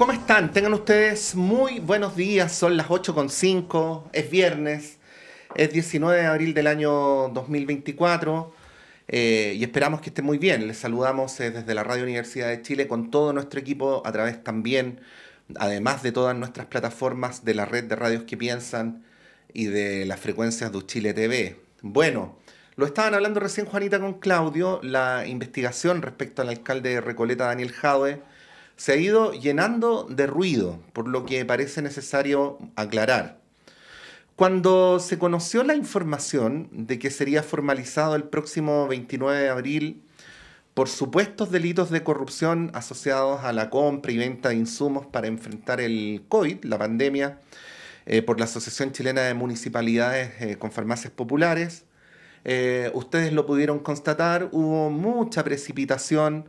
¿cómo están? Tengan ustedes muy buenos días, son las 8.5, es viernes, es 19 de abril del año 2024 eh, y esperamos que estén muy bien. Les saludamos eh, desde la Radio Universidad de Chile con todo nuestro equipo a través también, además de todas nuestras plataformas de la red de radios que piensan y de las frecuencias de Chile TV. Bueno, lo estaban hablando recién Juanita con Claudio, la investigación respecto al alcalde de Recoleta, Daniel Jaue se ha ido llenando de ruido, por lo que parece necesario aclarar. Cuando se conoció la información de que sería formalizado el próximo 29 de abril por supuestos delitos de corrupción asociados a la compra y venta de insumos para enfrentar el COVID, la pandemia, eh, por la Asociación Chilena de Municipalidades eh, con Farmacias Populares, eh, ustedes lo pudieron constatar, hubo mucha precipitación,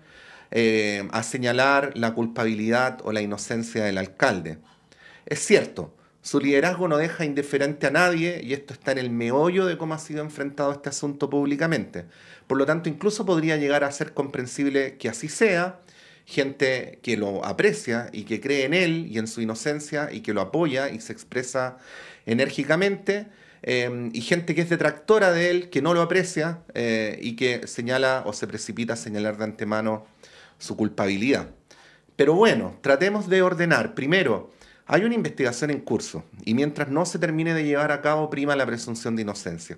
eh, a señalar la culpabilidad o la inocencia del alcalde. Es cierto, su liderazgo no deja indiferente a nadie y esto está en el meollo de cómo ha sido enfrentado este asunto públicamente. Por lo tanto, incluso podría llegar a ser comprensible que así sea, gente que lo aprecia y que cree en él y en su inocencia y que lo apoya y se expresa enérgicamente, em, y gente que es detractora de él, que no lo aprecia eh, y que señala o se precipita a señalar de antemano su culpabilidad. Pero bueno, tratemos de ordenar. Primero, hay una investigación en curso y mientras no se termine de llevar a cabo prima la presunción de inocencia.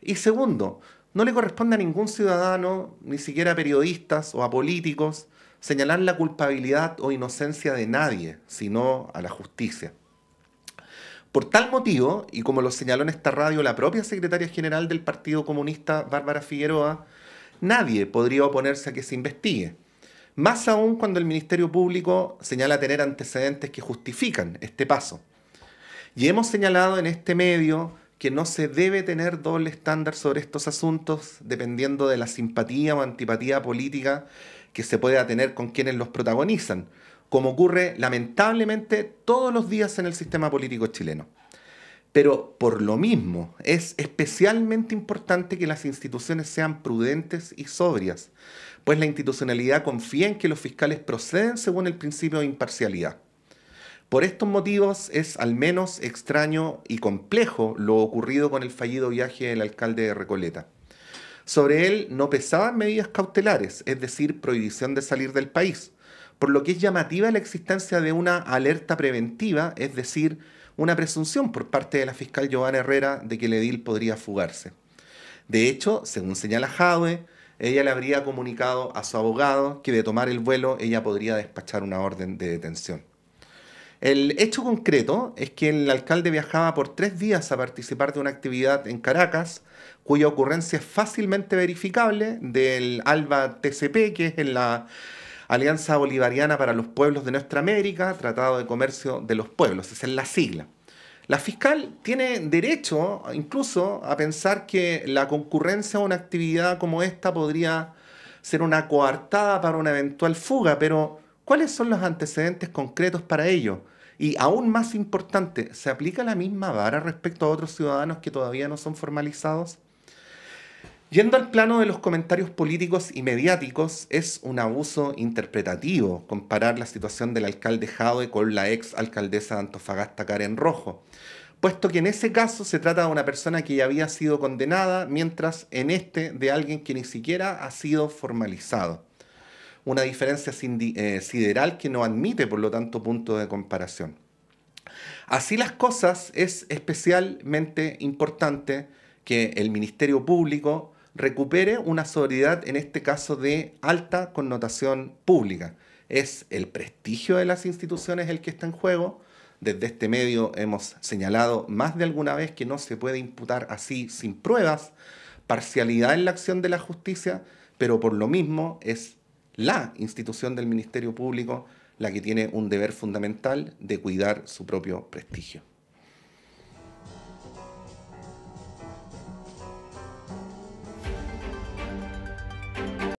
Y segundo, no le corresponde a ningún ciudadano, ni siquiera a periodistas o a políticos, señalar la culpabilidad o inocencia de nadie, sino a la justicia. Por tal motivo, y como lo señaló en esta radio la propia secretaria general del Partido Comunista, Bárbara Figueroa, nadie podría oponerse a que se investigue más aún cuando el Ministerio Público señala tener antecedentes que justifican este paso. Y hemos señalado en este medio que no se debe tener doble estándar sobre estos asuntos dependiendo de la simpatía o antipatía política que se pueda tener con quienes los protagonizan, como ocurre lamentablemente todos los días en el sistema político chileno. Pero por lo mismo, es especialmente importante que las instituciones sean prudentes y sobrias pues la institucionalidad confía en que los fiscales proceden según el principio de imparcialidad. Por estos motivos es al menos extraño y complejo lo ocurrido con el fallido viaje del alcalde de Recoleta. Sobre él no pesaban medidas cautelares, es decir, prohibición de salir del país, por lo que es llamativa la existencia de una alerta preventiva, es decir, una presunción por parte de la fiscal Giovanna Herrera de que el edil podría fugarse. De hecho, según señala Jadwe, ella le habría comunicado a su abogado que de tomar el vuelo ella podría despachar una orden de detención. El hecho concreto es que el alcalde viajaba por tres días a participar de una actividad en Caracas, cuya ocurrencia es fácilmente verificable del ALBA TCP, que es en la Alianza Bolivariana para los Pueblos de Nuestra América, Tratado de Comercio de los Pueblos, esa es la sigla. La fiscal tiene derecho incluso a pensar que la concurrencia a una actividad como esta podría ser una coartada para una eventual fuga, pero ¿cuáles son los antecedentes concretos para ello? Y aún más importante, ¿se aplica la misma vara respecto a otros ciudadanos que todavía no son formalizados? Yendo al plano de los comentarios políticos y mediáticos, es un abuso interpretativo comparar la situación del alcalde Jade con la ex alcaldesa de Antofagasta Karen Rojo, puesto que en ese caso se trata de una persona que ya había sido condenada, mientras en este de alguien que ni siquiera ha sido formalizado. Una diferencia eh, sideral que no admite, por lo tanto, punto de comparación. Así las cosas, es especialmente importante que el Ministerio Público recupere una sobriedad, en este caso, de alta connotación pública. Es el prestigio de las instituciones el que está en juego. Desde este medio hemos señalado más de alguna vez que no se puede imputar así sin pruebas parcialidad en la acción de la justicia, pero por lo mismo es la institución del Ministerio Público la que tiene un deber fundamental de cuidar su propio prestigio.